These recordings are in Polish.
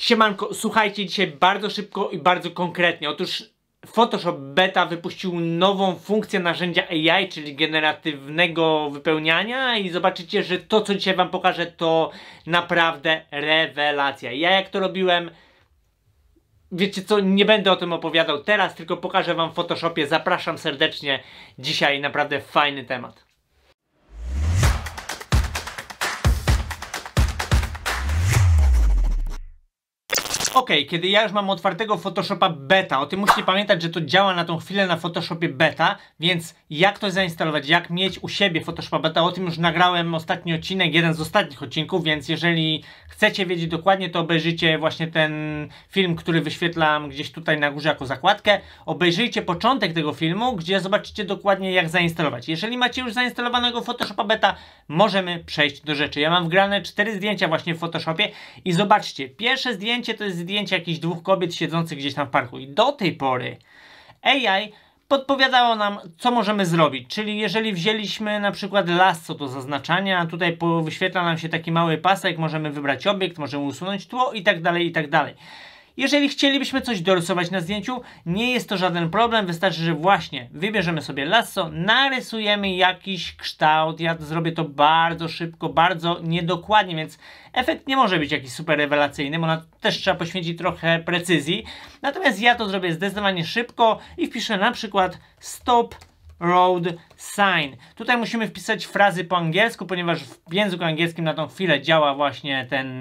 Siemanko, słuchajcie dzisiaj bardzo szybko i bardzo konkretnie. Otóż Photoshop Beta wypuścił nową funkcję narzędzia AI, czyli generatywnego wypełniania i zobaczycie, że to co dzisiaj Wam pokażę to naprawdę rewelacja. Ja jak to robiłem, wiecie co, nie będę o tym opowiadał teraz, tylko pokażę Wam w Photoshopie. Zapraszam serdecznie, dzisiaj naprawdę fajny temat. ok, kiedy ja już mam otwartego Photoshopa beta, o tym musicie pamiętać, że to działa na tą chwilę na Photoshopie beta, więc jak to zainstalować, jak mieć u siebie Photoshopa beta, o tym już nagrałem ostatni odcinek, jeden z ostatnich odcinków, więc jeżeli chcecie wiedzieć dokładnie, to obejrzyjcie właśnie ten film, który wyświetlam gdzieś tutaj na górze jako zakładkę, obejrzyjcie początek tego filmu, gdzie zobaczycie dokładnie jak zainstalować. Jeżeli macie już zainstalowanego Photoshopa beta, możemy przejść do rzeczy. Ja mam wgrane cztery zdjęcia właśnie w Photoshopie i zobaczcie, pierwsze zdjęcie to jest zdjęcie jakichś dwóch kobiet siedzących gdzieś tam w parku. I do tej pory AI podpowiadało nam, co możemy zrobić. Czyli jeżeli wzięliśmy na przykład las, co do zaznaczania, tutaj wyświetla nam się taki mały pasek, możemy wybrać obiekt, możemy usunąć tło i tak dalej, i tak dalej. Jeżeli chcielibyśmy coś dorysować na zdjęciu, nie jest to żaden problem, wystarczy, że właśnie wybierzemy sobie lasso, narysujemy jakiś kształt, ja zrobię to bardzo szybko, bardzo niedokładnie, więc efekt nie może być jakiś super rewelacyjny, bo na też trzeba poświęcić trochę precyzji. Natomiast ja to zrobię zdecydowanie szybko i wpiszę na przykład stop road sign. Tutaj musimy wpisać frazy po angielsku, ponieważ w języku angielskim na tą chwilę działa właśnie ten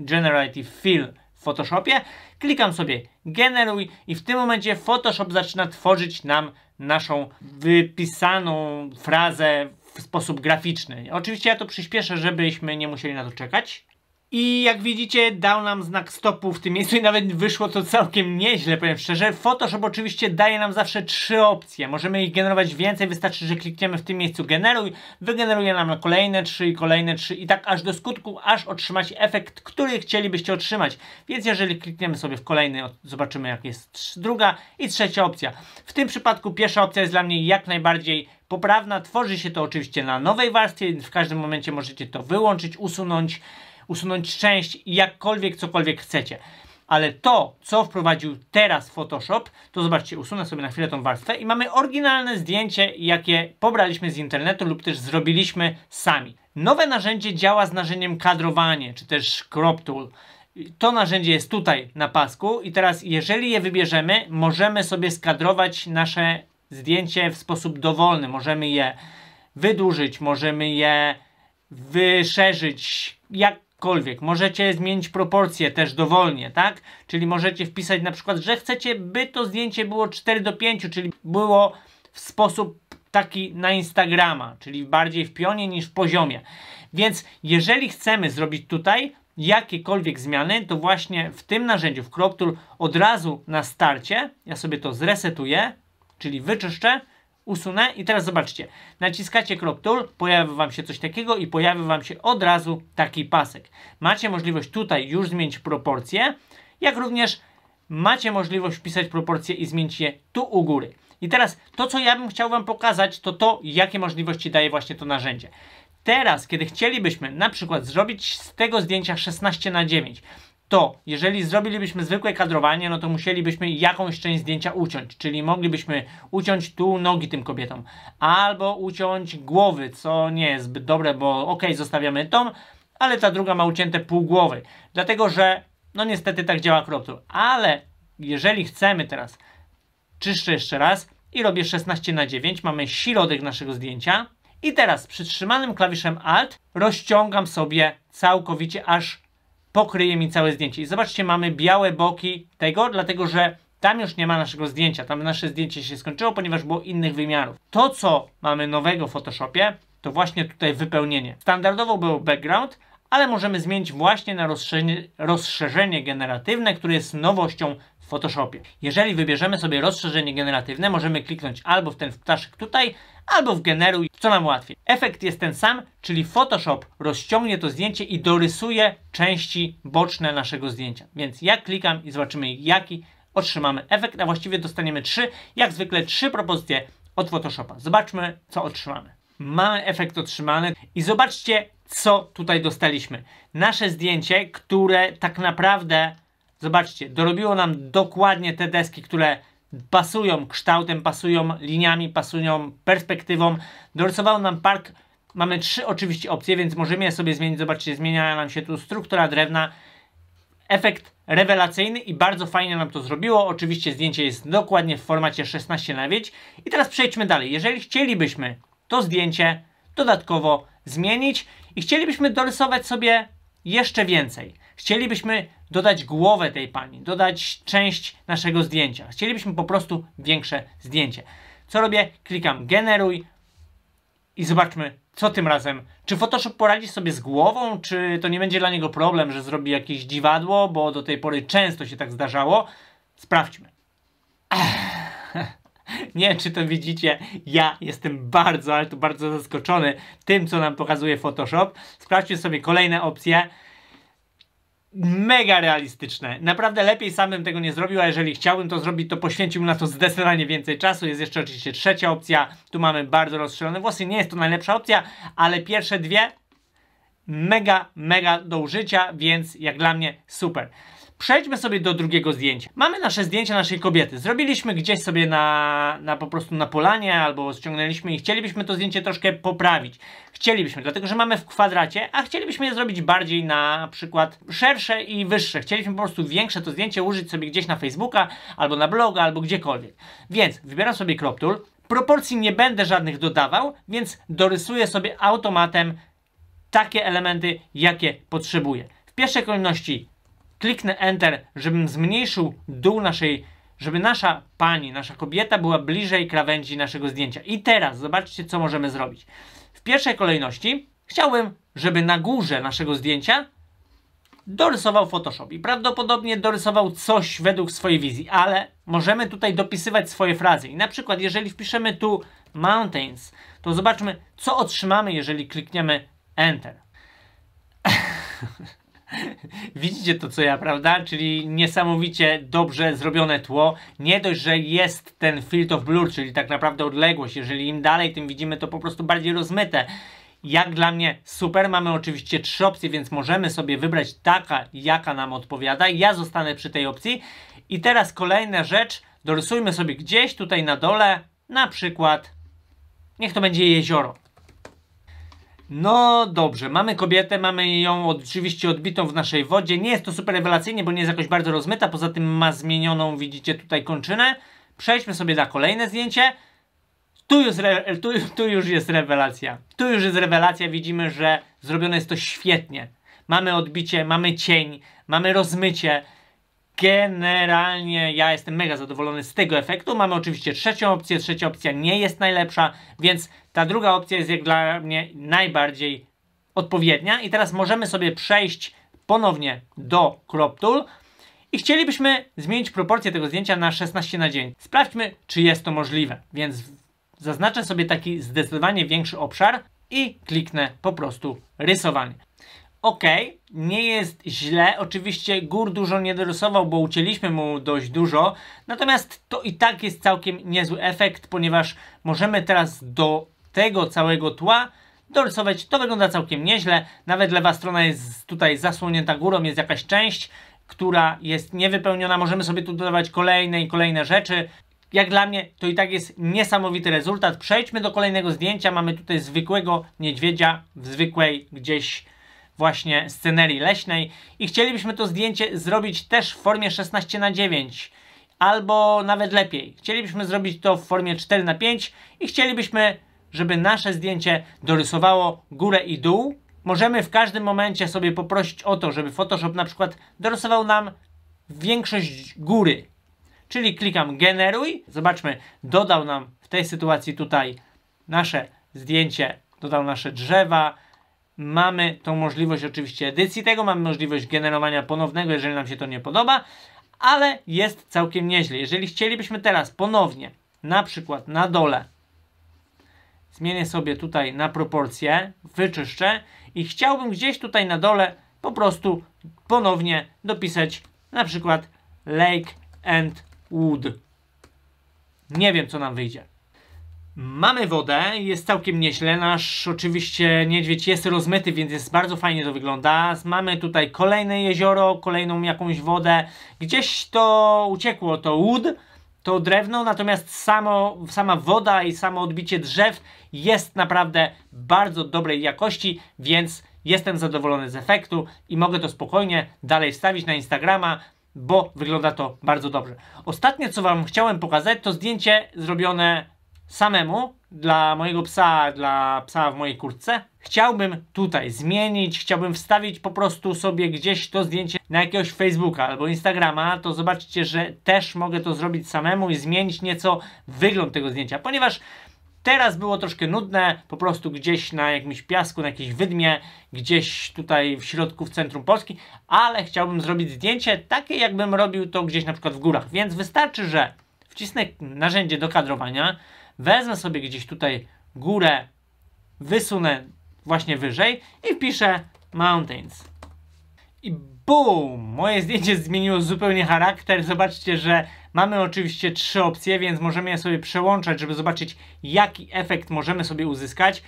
generative fill w Photoshopie. Klikam sobie generuj i w tym momencie Photoshop zaczyna tworzyć nam naszą wypisaną frazę w sposób graficzny. Oczywiście ja to przyspieszę, żebyśmy nie musieli na to czekać. I jak widzicie dał nam znak stopu w tym miejscu i nawet wyszło to całkiem nieźle, powiem szczerze. Photoshop oczywiście daje nam zawsze trzy opcje. Możemy ich generować więcej, wystarczy, że klikniemy w tym miejscu generuj, wygeneruje nam kolejne trzy i kolejne trzy i tak aż do skutku, aż otrzymać efekt, który chcielibyście otrzymać. Więc jeżeli klikniemy sobie w kolejny, zobaczymy jak jest druga i trzecia opcja. W tym przypadku pierwsza opcja jest dla mnie jak najbardziej poprawna. Tworzy się to oczywiście na nowej warstwie, w każdym momencie możecie to wyłączyć, usunąć usunąć część jakkolwiek, cokolwiek chcecie. Ale to, co wprowadził teraz Photoshop, to zobaczcie, usunę sobie na chwilę tą warstwę i mamy oryginalne zdjęcie, jakie pobraliśmy z internetu lub też zrobiliśmy sami. Nowe narzędzie działa z narzędziem kadrowanie, czy też crop tool. To narzędzie jest tutaj na pasku i teraz jeżeli je wybierzemy, możemy sobie skadrować nasze zdjęcie w sposób dowolny. Możemy je wydłużyć, możemy je wyszerzyć, jak jakkolwiek. Możecie zmienić proporcje też dowolnie, tak? Czyli możecie wpisać na przykład, że chcecie, by to zdjęcie było 4 do 5, czyli było w sposób taki na Instagrama, czyli bardziej w pionie niż w poziomie. Więc jeżeli chcemy zrobić tutaj jakiekolwiek zmiany, to właśnie w tym narzędziu, w CropTool od razu na starcie, ja sobie to zresetuję, czyli wyczyszczę, usunę i teraz zobaczcie, naciskacie krok tool, pojawi Wam się coś takiego i pojawia Wam się od razu taki pasek. Macie możliwość tutaj już zmienić proporcje, jak również macie możliwość wpisać proporcje i zmienić je tu u góry. I teraz to, co ja bym chciał Wam pokazać, to to, jakie możliwości daje właśnie to narzędzie. Teraz, kiedy chcielibyśmy na przykład zrobić z tego zdjęcia 16 na 9 to jeżeli zrobilibyśmy zwykłe kadrowanie, no to musielibyśmy jakąś część zdjęcia uciąć, czyli moglibyśmy uciąć tu nogi tym kobietom, albo uciąć głowy, co nie jest zbyt dobre, bo ok, zostawiamy tą, ale ta druga ma ucięte pół głowy, dlatego że no niestety tak działa CropTool, ale jeżeli chcemy teraz, czyszczę jeszcze raz i robię 16 na 9, mamy środek naszego zdjęcia i teraz przytrzymanym klawiszem Alt rozciągam sobie całkowicie aż pokryje mi całe zdjęcie. I zobaczcie, mamy białe boki tego, dlatego że tam już nie ma naszego zdjęcia, tam nasze zdjęcie się skończyło, ponieważ było innych wymiarów. To, co mamy nowego w Photoshopie, to właśnie tutaj wypełnienie. Standardowo był background, ale możemy zmienić właśnie na rozszerzenie, rozszerzenie generatywne, które jest nowością w Photoshopie. Jeżeli wybierzemy sobie rozszerzenie generatywne, możemy kliknąć albo w ten ptaszek tutaj, albo w generuj, co nam łatwiej. Efekt jest ten sam, czyli Photoshop rozciągnie to zdjęcie i dorysuje części boczne naszego zdjęcia. Więc ja klikam i zobaczymy jaki otrzymamy efekt, a właściwie dostaniemy trzy, jak zwykle trzy propozycje od Photoshopa. Zobaczmy co otrzymamy. Mamy efekt otrzymany i zobaczcie co tutaj dostaliśmy. Nasze zdjęcie, które tak naprawdę Zobaczcie, dorobiło nam dokładnie te deski, które pasują kształtem, pasują liniami, pasują perspektywą. Dorysowało nam park. Mamy trzy oczywiście opcje, więc możemy je sobie zmienić. Zobaczcie, zmienia nam się tu struktura drewna. Efekt rewelacyjny i bardzo fajnie nam to zrobiło. Oczywiście zdjęcie jest dokładnie w formacie 16 na wieć. I teraz przejdźmy dalej. Jeżeli chcielibyśmy to zdjęcie dodatkowo zmienić i chcielibyśmy dorysować sobie jeszcze więcej, Chcielibyśmy dodać głowę tej pani, dodać część naszego zdjęcia. Chcielibyśmy po prostu większe zdjęcie. Co robię? Klikam generuj i zobaczmy, co tym razem. Czy Photoshop poradzi sobie z głową, czy to nie będzie dla niego problem, że zrobi jakieś dziwadło, bo do tej pory często się tak zdarzało. Sprawdźmy. Ech. Nie, czy to widzicie, ja jestem bardzo, ale to bardzo zaskoczony tym, co nam pokazuje Photoshop. Sprawdźcie sobie kolejne opcje mega realistyczne. Naprawdę lepiej sam bym tego nie zrobił, a jeżeli chciałbym to zrobić, to poświęcił na to zdecydowanie więcej czasu. Jest jeszcze oczywiście trzecia opcja. Tu mamy bardzo rozstrzelone włosy. Nie jest to najlepsza opcja, ale pierwsze dwie mega, mega do użycia, więc jak dla mnie super. Przejdźmy sobie do drugiego zdjęcia. Mamy nasze zdjęcie naszej kobiety. Zrobiliśmy gdzieś sobie na, na po prostu na polanie albo ściągnęliśmy i chcielibyśmy to zdjęcie troszkę poprawić. Chcielibyśmy, dlatego że mamy w kwadracie, a chcielibyśmy je zrobić bardziej na przykład szersze i wyższe. Chcieliśmy po prostu większe to zdjęcie użyć sobie gdzieś na Facebooka albo na bloga albo gdziekolwiek. Więc wybieram sobie crop tool. Proporcji nie będę żadnych dodawał, więc dorysuję sobie automatem takie elementy, jakie potrzebuję. W pierwszej kolejności kliknę Enter, żebym zmniejszył dół naszej, żeby nasza pani, nasza kobieta była bliżej krawędzi naszego zdjęcia. I teraz zobaczcie, co możemy zrobić. W pierwszej kolejności chciałbym, żeby na górze naszego zdjęcia dorysował Photoshop i prawdopodobnie dorysował coś według swojej wizji, ale możemy tutaj dopisywać swoje frazy. I na przykład, jeżeli wpiszemy tu mountains, to zobaczmy, co otrzymamy, jeżeli klikniemy Enter. Widzicie to, co ja, prawda? Czyli niesamowicie dobrze zrobione tło. Nie dość, że jest ten field of blur, czyli tak naprawdę odległość. Jeżeli im dalej, tym widzimy to po prostu bardziej rozmyte. Jak dla mnie super, mamy oczywiście trzy opcje, więc możemy sobie wybrać taka, jaka nam odpowiada. Ja zostanę przy tej opcji. I teraz kolejna rzecz, dorysujmy sobie gdzieś tutaj na dole, na przykład, niech to będzie jezioro. No dobrze, mamy kobietę, mamy ją oczywiście odbitą w naszej wodzie. Nie jest to super rewelacyjnie, bo nie jest jakoś bardzo rozmyta. Poza tym ma zmienioną, widzicie tutaj kończynę. Przejdźmy sobie na kolejne zdjęcie. Tu już, tu, tu już jest rewelacja. Tu już jest rewelacja, widzimy, że zrobione jest to świetnie. Mamy odbicie, mamy cień, mamy rozmycie generalnie ja jestem mega zadowolony z tego efektu. Mamy oczywiście trzecią opcję, trzecia opcja nie jest najlepsza, więc ta druga opcja jest jak dla mnie najbardziej odpowiednia. I teraz możemy sobie przejść ponownie do crop tool i chcielibyśmy zmienić proporcję tego zdjęcia na 16 na dzień. Sprawdźmy, czy jest to możliwe. Więc zaznaczę sobie taki zdecydowanie większy obszar i kliknę po prostu rysowanie ok, nie jest źle. Oczywiście gór dużo nie dorysował, bo ucięliśmy mu dość dużo. Natomiast to i tak jest całkiem niezły efekt, ponieważ możemy teraz do tego całego tła dorysować. To wygląda całkiem nieźle. Nawet lewa strona jest tutaj zasłonięta górą, jest jakaś część, która jest niewypełniona. Możemy sobie tu dodawać kolejne i kolejne rzeczy. Jak dla mnie to i tak jest niesamowity rezultat. Przejdźmy do kolejnego zdjęcia. Mamy tutaj zwykłego niedźwiedzia w zwykłej gdzieś właśnie scenerii leśnej i chcielibyśmy to zdjęcie zrobić też w formie 16 na 9 albo nawet lepiej. Chcielibyśmy zrobić to w formie 4 na 5 i chcielibyśmy, żeby nasze zdjęcie dorysowało górę i dół. Możemy w każdym momencie sobie poprosić o to, żeby Photoshop na przykład dorysował nam większość góry. Czyli klikam generuj, zobaczmy, dodał nam w tej sytuacji tutaj nasze zdjęcie, dodał nasze drzewa, mamy tą możliwość oczywiście edycji tego, mamy możliwość generowania ponownego, jeżeli nam się to nie podoba, ale jest całkiem nieźle. Jeżeli chcielibyśmy teraz ponownie, na przykład na dole, zmienię sobie tutaj na proporcje, wyczyszczę i chciałbym gdzieś tutaj na dole po prostu ponownie dopisać na przykład lake and wood. Nie wiem, co nam wyjdzie. Mamy wodę, jest całkiem nieźle, nasz oczywiście niedźwiedź jest rozmyty, więc jest bardzo fajnie to wygląda. Mamy tutaj kolejne jezioro, kolejną jakąś wodę, gdzieś to uciekło, to łód, to drewno, natomiast samo, sama woda i samo odbicie drzew jest naprawdę bardzo dobrej jakości, więc jestem zadowolony z efektu i mogę to spokojnie dalej wstawić na Instagrama, bo wygląda to bardzo dobrze. Ostatnie co Wam chciałem pokazać to zdjęcie zrobione samemu, dla mojego psa, dla psa w mojej kurtce. Chciałbym tutaj zmienić, chciałbym wstawić po prostu sobie gdzieś to zdjęcie na jakiegoś Facebooka albo Instagrama, to zobaczcie, że też mogę to zrobić samemu i zmienić nieco wygląd tego zdjęcia, ponieważ Teraz było troszkę nudne, po prostu gdzieś na jakimś piasku, na jakiejś wydmie, gdzieś tutaj w środku, w centrum Polski, ale chciałbym zrobić zdjęcie takie, jakbym robił to gdzieś na przykład w górach. Więc wystarczy, że wcisnę narzędzie do kadrowania, wezmę sobie gdzieś tutaj górę, wysunę właśnie wyżej i wpiszę mountains. I boom! Moje zdjęcie zmieniło zupełnie charakter. Zobaczcie, że mamy oczywiście trzy opcje, więc możemy je sobie przełączać, żeby zobaczyć jaki efekt możemy sobie uzyskać.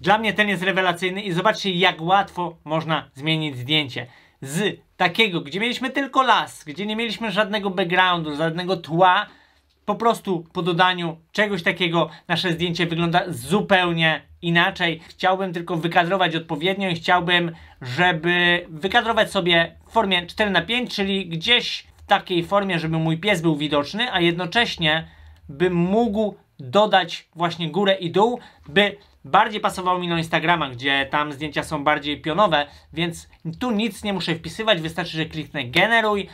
Dla mnie ten jest rewelacyjny i zobaczcie jak łatwo można zmienić zdjęcie. Z takiego, gdzie mieliśmy tylko las, gdzie nie mieliśmy żadnego backgroundu, żadnego tła, po prostu po dodaniu czegoś takiego nasze zdjęcie wygląda zupełnie inaczej. Chciałbym tylko wykadrować odpowiednio i chciałbym, żeby wykadrować sobie w formie 4 na 5 czyli gdzieś w takiej formie, żeby mój pies był widoczny, a jednocześnie bym mógł dodać właśnie górę i dół, by bardziej pasowało mi na Instagrama, gdzie tam zdjęcia są bardziej pionowe, więc tu nic nie muszę wpisywać, wystarczy, że kliknę generuj,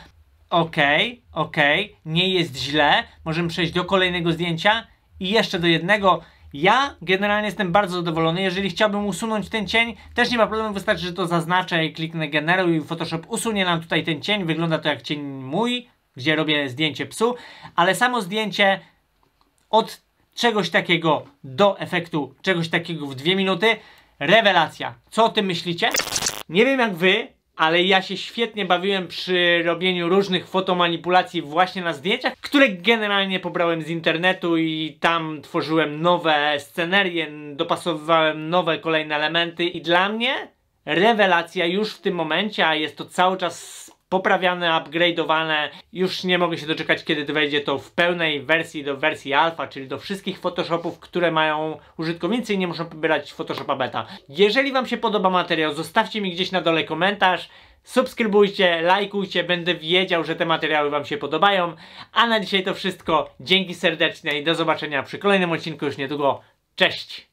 Okej, ok, okej, nie jest źle. Możemy przejść do kolejnego zdjęcia i jeszcze do jednego. Ja generalnie jestem bardzo zadowolony. Jeżeli chciałbym usunąć ten cień, też nie ma problemu, wystarczy, że to zaznaczę i kliknę generuj i Photoshop usunie nam tutaj ten cień. Wygląda to jak cień mój, gdzie robię zdjęcie psu, ale samo zdjęcie od czegoś takiego do efektu czegoś takiego w dwie minuty, rewelacja. Co o tym myślicie? Nie wiem jak wy, ale ja się świetnie bawiłem przy robieniu różnych fotomanipulacji właśnie na zdjęciach, które generalnie pobrałem z internetu i tam tworzyłem nowe scenerie, dopasowywałem nowe kolejne elementy i dla mnie rewelacja już w tym momencie, a jest to cały czas poprawiane, upgrade'owane. Już nie mogę się doczekać, kiedy wejdzie to w pełnej wersji do wersji alfa, czyli do wszystkich Photoshopów, które mają użytkownicy i nie muszą pobierać Photoshopa beta. Jeżeli Wam się podoba materiał, zostawcie mi gdzieś na dole komentarz, subskrybujcie, lajkujcie, będę wiedział, że te materiały Wam się podobają. A na dzisiaj to wszystko. Dzięki serdecznie i do zobaczenia przy kolejnym odcinku już niedługo. Cześć!